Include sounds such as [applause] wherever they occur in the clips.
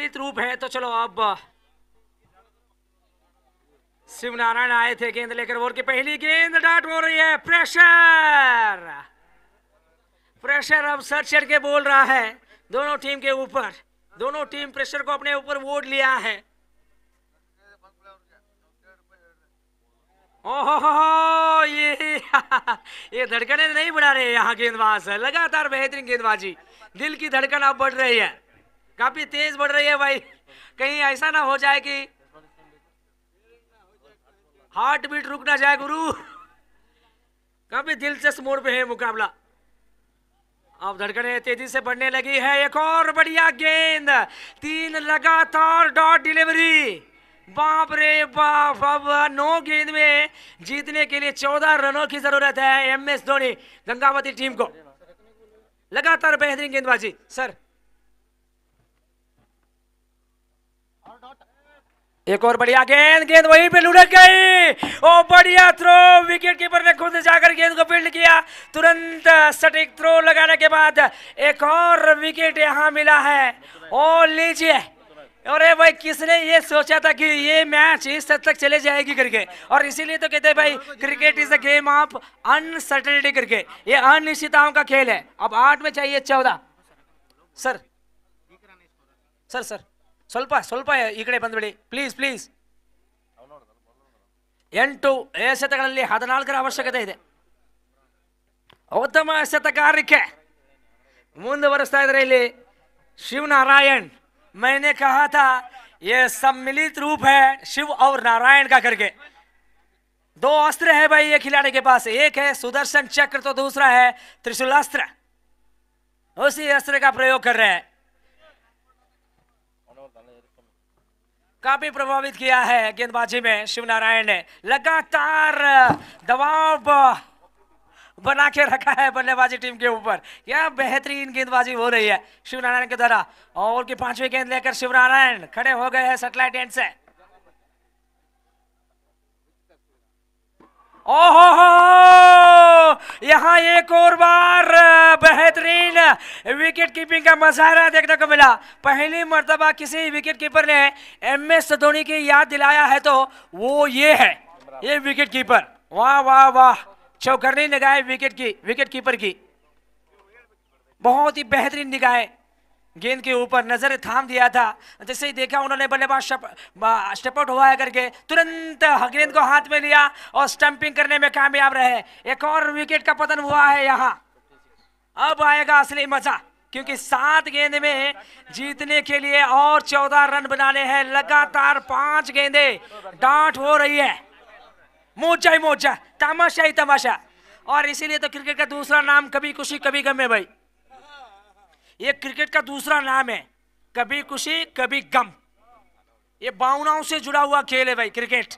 विचलित रूप है तो चलो अब शिव नारायण आए थे गेंद लेकर बोल के पहली गेंद डाट हो रही है प्रेशर प्रेशर अब सर चढ़ के बोल रहा है दोनों टीम के ऊपर दोनों टीम प्रेशर को अपने ऊपर वोट लिया है ओहो ये [laughs] ये धड़कने नहीं बढ़ा रहे यहाँ गेंदबाज लगातार बेहतरीन गेंदबाजी दिल की धड़कन अब बढ़ रही है काफी तेज बढ़ रही है भाई कहीं ऐसा ना हो जाए कि हार्ट बीट रुक ना जाए गुरु काफी दिलचस्प मोड़ पे है मुकाबला अब धड़कने तेजी से बढ़ने लगी है एक और बढ़िया गेंद तीन लगातार डॉट डिलीवरी बाप रे बाप अब नौ गेंद में जीतने के लिए चौदह रनों की जरूरत है M S Dhoni Gangavati team को लगातार बेहतरीन गेंदबाजी सर एक और बढ़िया गेंद गेंद वहीं पे लुढ़क गई ओ बढ़िया थ्रो विकेट कीपर ने खुद जाकर गेंद को फील्ड किया तुरंत सटीक थ्रो लगाने के बाद एक और विकेट यहाँ मिला है ओ लीजिए अरे भाई किसने ये सोचा था कि ये मैच इस हद तक चले जाएगी करके और इसीलिए तो कहते हैं भाई cricket is a game of uncertainty करके ये अनिश्चितताओं का खेल है अब आठ में चाहिए चौदह सर सर सर स्वल्प स्वल्प ಈ ಕಡೆ ಬಂದ್ಬಿಡಿ ಪ್ಲೀಸ್ एंटू ಎಂಟು ಎಸೆತಗಳಲ್ಲಿ आवश्यकता है उत्तम शतकारिके ಎಸೆತಗಾರಿಕೆ शिवनारायण मैंने कहा था ये सम्मिलित रूप है शिव और नारायण का करके दो अस्त्र है भाई ये खिलाड़ी के पास एक है सुदर्शन चक्र तो दूसरा है त्रिशूलास्त्र उसी अस्त्र का प्रयोग कर रहे हैं काफी प्रभावित किया है गेंदबाजी में शिवनारायण ने लगातार दबाव बना के रखा है बल्लेबाजी टीम के ऊपर क्या बेहतरीन गेंदबाजी हो रही है शिवनारायण के द्वारा और की पांचवी गेंद लेकर शिवनारायण खड़े हो गए हैं सेटेलाइट एंड से ओहो यहां एक और बार विकेट कीपिंग का मजाहरा देखने को मिला पहली मरतबा किसी विकेट कीपर ने एम एस धोनी की याद दिलाया है तो वो ये है ये विकेट कीपर वाह वाह वाह चौकरनी निगाह विकेट की विकेट कीपर की बहुत ही बेहतरीन निगाहें गेंद के ऊपर नजर थाम दिया था जैसे ही देखा उन्होंने बल्लेबाज स्टेप आउट हुआ है करके तुरंत गेंद को हाथ में लिया और स्टंपिंग करने में कामयाब रहे एक और विकेट का पतन हुआ है यहाँ अब आएगा असली मजा क्योंकि सात गेंद में जीतने के लिए और चौदह रन बनाने हैं लगातार पांच गेंदे डांट हो रही है मोचा ही मोचा तमाशा ही तमाशा और इसीलिए तो क्रिकेट का दूसरा नाम कभी खुशी कभी गम है भाई ये क्रिकेट का दूसरा नाम है कभी खुशी कभी गम ये भावनाओं से जुड़ा हुआ खेल है भाई क्रिकेट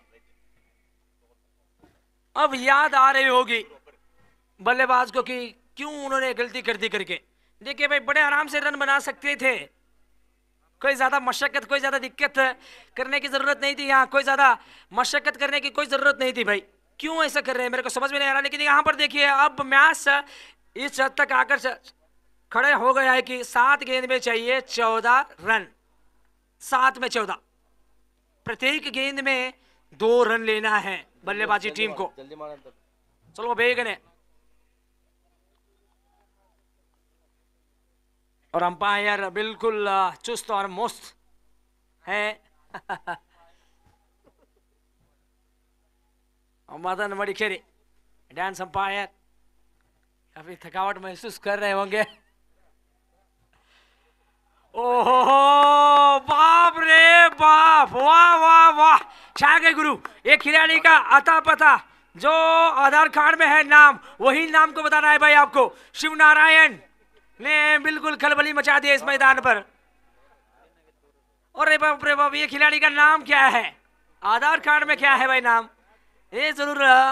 अब याद आ रही होगी बल्लेबाज को कि क्यों उन्होंने गलती कर दी करके देखिए भाई बड़े आराम से रन बना सकते थे कोई ज़्यादा मशक्क़त कोई ज़्यादा दिक्कत करने की ज़रूरत नहीं थी यहाँ कोई ज़्यादा मशक्क़त करने की कोई ज़रूरत नहीं थी भाई क्यों ऐसा कर रहे हैं मेरे को समझ में नहीं आ रहा लेकिन यहाँ पर देखिए अब मैच इस हद तक आकर खड़े हो गया है कि सात गेंद में चाहिए चौदह रन सात में चौदह प्रत्येक गेंद में दो रन लेना है बल्लेबाजी टीम को चलो बेगने और अंपायर बिल्कुल चुस्त और मुस्त है मदन मड़िकेरी डांस अंपायर काफी थकावट महसूस कर रहे होंगे ओहो बाप रे बाप वाह वाह वाह छा गए गुरु एक खिलाड़ी का अता पता जो आधार कार्ड में है नाम वही नाम को बताना है भाई आपको शिव नारायण ले बिल्कुल खलबली मचा दिया इस मैदान पर और बाप रे बाप ये खिलाड़ी का नाम क्या है आधार कार्ड में क्या है भाई नाम ये जरूर